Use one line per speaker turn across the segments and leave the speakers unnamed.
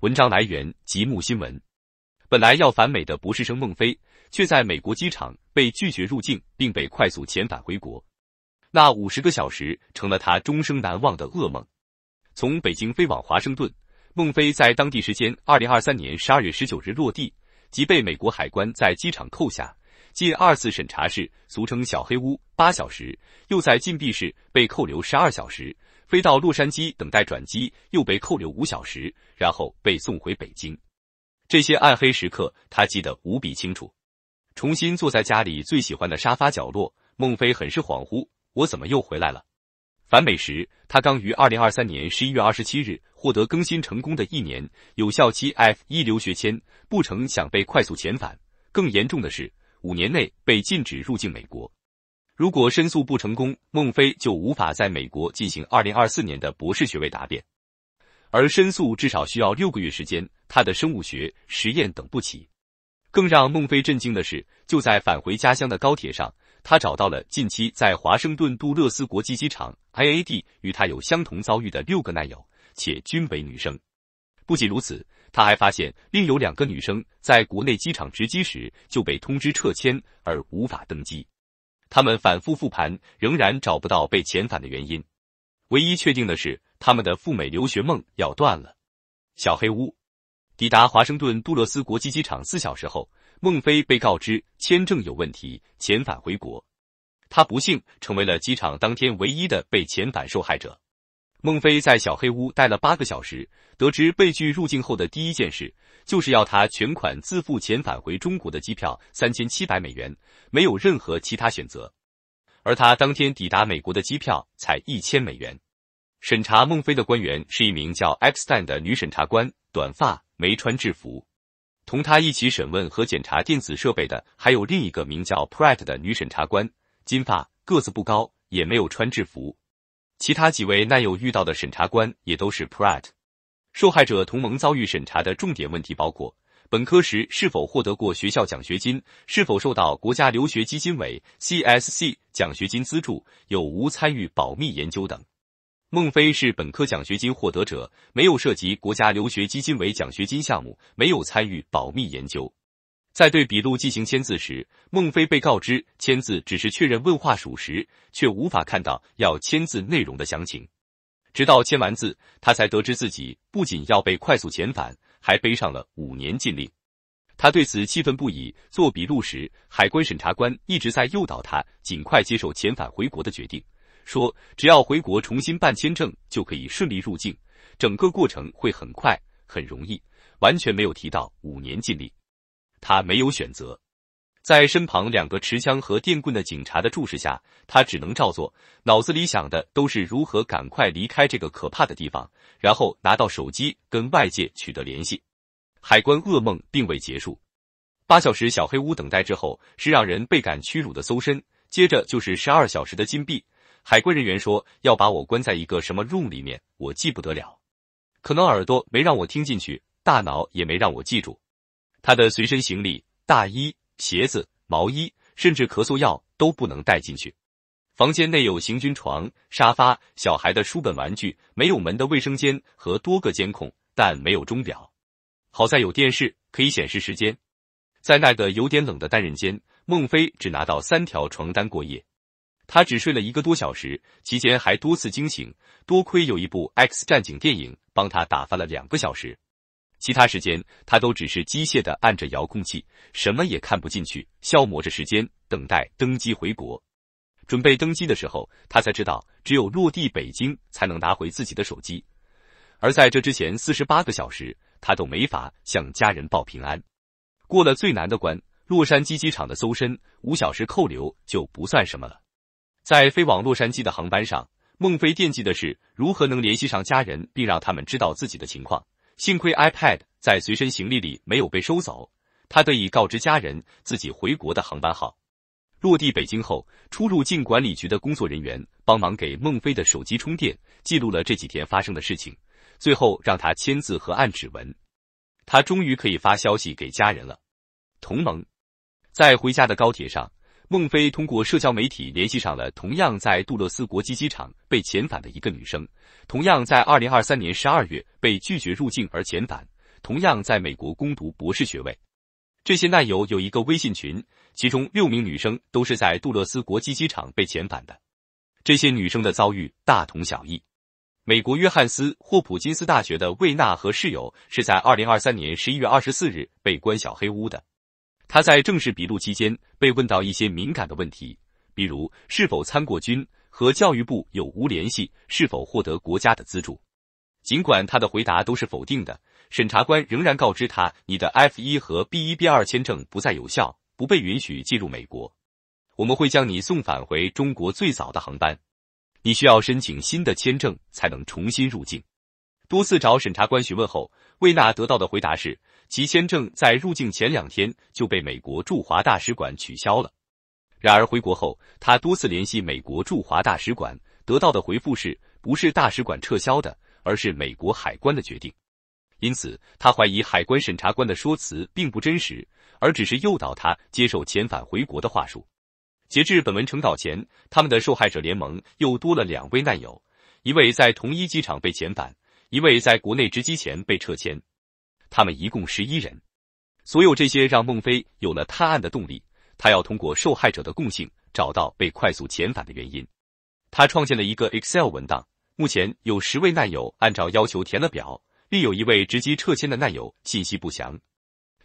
文章来源极目新闻。本来要返美的博士生孟非，却在美国机场被拒绝入境，并被快速遣返回国。那五十个小时成了他终生难忘的噩梦。从北京飞往华盛顿，孟非在当地时间二零二三年十二月十九日落地，即被美国海关在机场扣下，进二次审查室（俗称小黑屋）八小时，又在禁闭室被扣留十二小时。飞到洛杉矶等待转机，又被扣留五小时，然后被送回北京。这些暗黑时刻，他记得无比清楚。重新坐在家里最喜欢的沙发角落，孟非很是恍惚：我怎么又回来了？返美时，他刚于二零二三年十一月二十七日获得更新成功的一年有效期 F 一留学签，不成想被快速遣返。更严重的是，五年内被禁止入境美国。如果申诉不成功，孟非就无法在美国进行二零二四年的博士学位答辩。而申诉至少需要六个月时间，他的生物学实验等不起。更让孟非震惊的是，就在返回家乡的高铁上，他找到了近期在华盛顿杜勒斯国际机场 （IAD） 与他有相同遭遇的六个男友，且均为女生。不仅如此，他还发现另有两个女生在国内机场值机时就被通知撤签，而无法登机。他们反复复盘，仍然找不到被遣返的原因。唯一确定的是，他们的赴美留学梦要断了。小黑屋，抵达华盛顿杜勒斯国际机场四小时后，孟非被告知签证有问题，遣返回国。他不幸成为了机场当天唯一的被遣返受害者。孟非在小黑屋待了八个小时，得知被拒入境后的第一件事。就是要他全款自付钱返回中国的机票三千七百美元，没有任何其他选择。而他当天抵达美国的机票才一千美元。审查孟非的官员是一名叫 X 丹的女审查官，短发，没穿制服。同他一起审问和检查电子设备的还有另一个名叫 p r a t t 的女审查官，金发，个子不高，也没有穿制服。其他几位难友遇到的审查官也都是 p r a t t 受害者同盟遭遇审查的重点问题包括：本科时是否获得过学校奖学金，是否受到国家留学基金委 （CSC） 奖学金资助，有无参与保密研究等。孟非是本科奖学金获得者，没有涉及国家留学基金委奖学金项目，没有参与保密研究。在对笔录进行签字时，孟非被告知签字只是确认问话属实，却无法看到要签字内容的详情。直到签完字，他才得知自己不仅要被快速遣返，还背上了五年禁令。他对此气愤不已。做笔录时，海关审查官一直在诱导他尽快接受遣返回国的决定，说只要回国重新办签证就可以顺利入境，整个过程会很快很容易，完全没有提到五年禁令。他没有选择。在身旁两个持枪和电棍的警察的注视下，他只能照做，脑子里想的都是如何赶快离开这个可怕的地方，然后拿到手机跟外界取得联系。海关噩梦并未结束，八小时小黑屋等待之后是让人倍感屈辱的搜身，接着就是十二小时的禁闭。海关人员说要把我关在一个什么 room 里面，我记不得了，可能耳朵没让我听进去，大脑也没让我记住。他的随身行李大衣。鞋子、毛衣，甚至咳嗽药都不能带进去。房间内有行军床、沙发，小孩的书本、玩具，没有门的卫生间和多个监控，但没有钟表。好在有电视可以显示时间。在那个有点冷的单人间，孟非只拿到三条床单过夜，他只睡了一个多小时，期间还多次惊醒，多亏有一部《X 战警》电影帮他打发了两个小时。其他时间，他都只是机械的按着遥控器，什么也看不进去，消磨着时间，等待登机回国。准备登机的时候，他才知道，只有落地北京才能拿回自己的手机。而在这之前四十八个小时，他都没法向家人报平安。过了最难的关，洛杉矶机场的搜身、五小时扣留就不算什么了。在飞往洛杉矶的航班上，孟非惦记的是如何能联系上家人，并让他们知道自己的情况。幸亏 iPad 在随身行李里没有被收走，他得以告知家人自己回国的航班号。落地北京后，出入境管理局的工作人员帮忙给孟非的手机充电，记录了这几天发生的事情，最后让他签字和按指纹。他终于可以发消息给家人了。同盟在回家的高铁上。孟非通过社交媒体联系上了同样在杜勒斯国际机场被遣返的一个女生，同样在二零二三年十二月被拒绝入境而遣返，同样在美国攻读博士学位。这些难友有一个微信群，其中六名女生都是在杜勒斯国际机场被遣返的。这些女生的遭遇大同小异。美国约翰斯霍普金斯大学的魏娜和室友是在二零二三年十一月二十四日被关小黑屋的。他在正式笔录期间被问到一些敏感的问题，比如是否参过军、和教育部有无联系、是否获得国家的资助。尽管他的回答都是否定的，审查官仍然告知他：“你的 F 一和 B 一 B 二签证不再有效，不被允许进入美国。我们会将你送返回中国最早的航班，你需要申请新的签证才能重新入境。”多次找审查官询问后，魏娜得到的回答是。其签证在入境前两天就被美国驻华大使馆取消了。然而回国后，他多次联系美国驻华大使馆，得到的回复是：不是大使馆撤销的，而是美国海关的决定。因此，他怀疑海关审查官的说辞并不真实，而只是诱导他接受遣返回国的话术。截至本文成稿前，他们的受害者联盟又多了两位难友：一位在同一机场被遣返，一位在国内值机前被撤签。他们一共十一人，所有这些让孟非有了探案的动力。他要通过受害者的共性，找到被快速遣返的原因。他创建了一个 Excel 文档，目前有十位难友按照要求填了表，另有一位直接撤签的难友信息不详。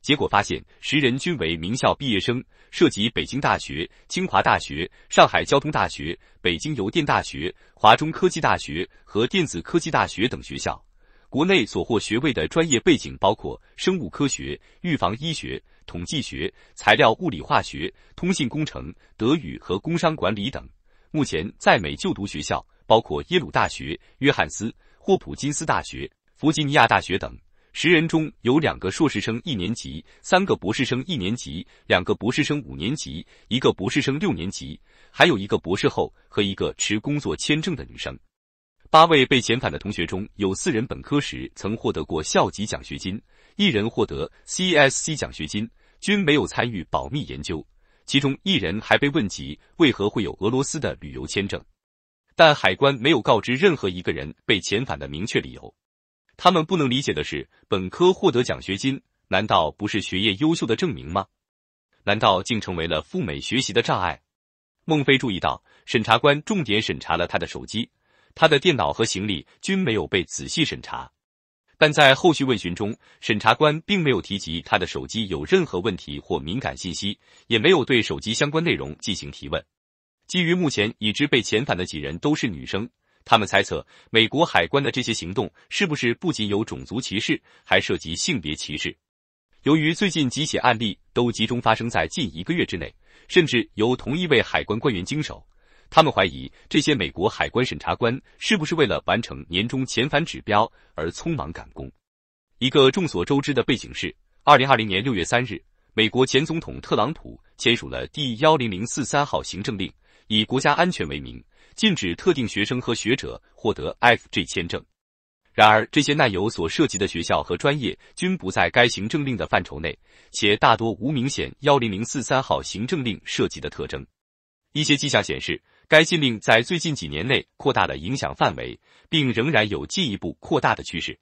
结果发现，十人均为名校毕业生，涉及北京大学、清华大学、上海交通大学、北京邮电大学、华中科技大学和电子科技大学等学校。国内所获学位的专业背景包括生物科学、预防医学、统计学、材料物理化学、通信工程、德语和工商管理等。目前在美就读学校包括耶鲁大学、约翰斯·霍普金斯大学、弗吉尼亚大学等。十人中有两个硕士生一年级，三个博士生一年级，两个博士生五年级，一个博士生六年级，还有一个博士后和一个持工作签证的女生。八位被遣返的同学中有四人本科时曾获得过校级奖学金，一人获得 CSC 奖学金，均没有参与保密研究。其中一人还被问及为何会有俄罗斯的旅游签证，但海关没有告知任何一个人被遣返的明确理由。他们不能理解的是，本科获得奖学金难道不是学业优秀的证明吗？难道竟成为了赴美学习的障碍？孟非注意到，审查官重点审查了他的手机。他的电脑和行李均没有被仔细审查，但在后续问询中，审查官并没有提及他的手机有任何问题或敏感信息，也没有对手机相关内容进行提问。基于目前已知被遣返的几人都是女生，他们猜测美国海关的这些行动是不是不仅有种族歧视，还涉及性别歧视。由于最近几起案例都集中发生在近一个月之内，甚至由同一位海关官员经手。他们怀疑这些美国海关审查官是不是为了完成年终遣返指标而匆忙赶工。一个众所周知的背景是，二零二零年六月三日，美国前总统特朗普签署了第幺零零四三号行政令，以国家安全为名禁止特定学生和学者获得 FJ 签证。然而，这些难友所涉及的学校和专业均不在该行政令的范畴内，且大多无明显幺零零四三号行政令涉及的特征。一些迹象显示。该禁令在最近几年内扩大了影响范围，并仍然有进一步扩大的趋势。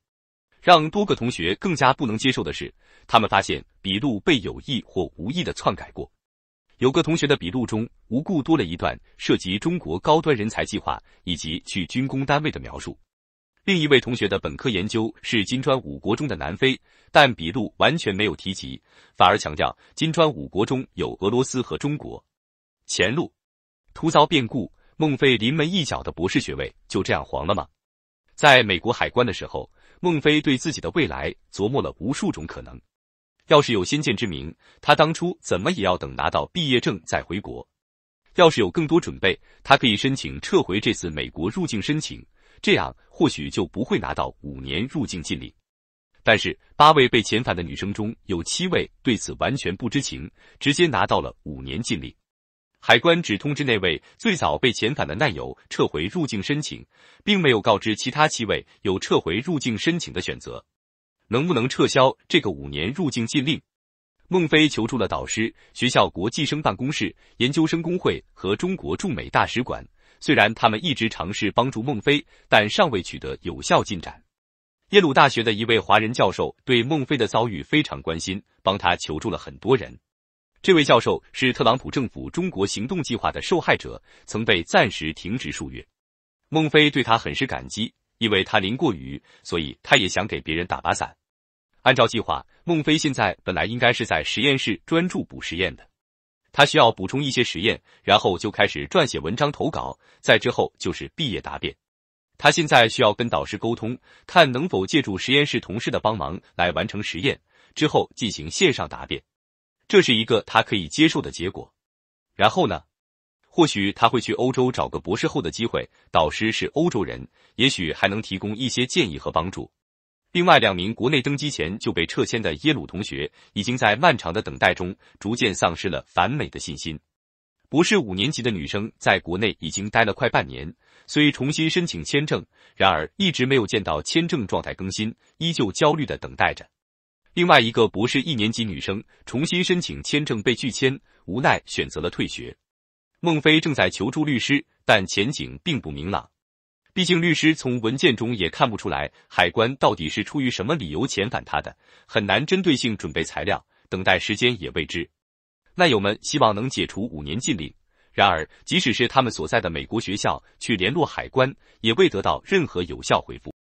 让多个同学更加不能接受的是，他们发现笔录被有意或无意的篡改过。有个同学的笔录中无故多了一段涉及中国高端人才计划以及去军工单位的描述。另一位同学的本科研究是金砖五国中的南非，但笔录完全没有提及，反而强调金砖五国中有俄罗斯和中国。前路。突遭变故，孟非临门一脚的博士学位就这样黄了吗？在美国海关的时候，孟非对自己的未来琢磨了无数种可能。要是有先见之明，他当初怎么也要等拿到毕业证再回国；要是有更多准备，他可以申请撤回这次美国入境申请，这样或许就不会拿到五年入境禁令。但是，八位被遣返的女生中有七位对此完全不知情，直接拿到了五年禁令。海关只通知那位最早被遣返的难友撤回入境申请，并没有告知其他七位有撤回入境申请的选择。能不能撤销这个五年入境禁令？孟非求助了导师、学校国际生办公室、研究生工会和中国驻美大使馆。虽然他们一直尝试帮助孟非，但尚未取得有效进展。耶鲁大学的一位华人教授对孟非的遭遇非常关心，帮他求助了很多人。这位教授是特朗普政府中国行动计划的受害者，曾被暂时停职数月。孟非对他很是感激，因为他淋过雨，所以他也想给别人打把伞。按照计划，孟非现在本来应该是在实验室专注补实验的。他需要补充一些实验，然后就开始撰写文章投稿，再之后就是毕业答辩。他现在需要跟导师沟通，看能否借助实验室同事的帮忙来完成实验，之后进行线上答辩。这是一个他可以接受的结果。然后呢？或许他会去欧洲找个博士后的机会，导师是欧洲人，也许还能提供一些建议和帮助。另外两名国内登机前就被撤签的耶鲁同学，已经在漫长的等待中逐渐丧失了反美的信心。博士五年级的女生在国内已经待了快半年，虽重新申请签证，然而一直没有见到签证状态更新，依旧焦虑的等待着。另外一个博士一年级女生重新申请签证被拒签，无奈选择了退学。孟非正在求助律师，但前景并不明朗。毕竟律师从文件中也看不出来海关到底是出于什么理由遣返他的，很难针对性准备材料，等待时间也未知。耐友们希望能解除五年禁令，然而即使是他们所在的美国学校去联络海关，也未得到任何有效回复。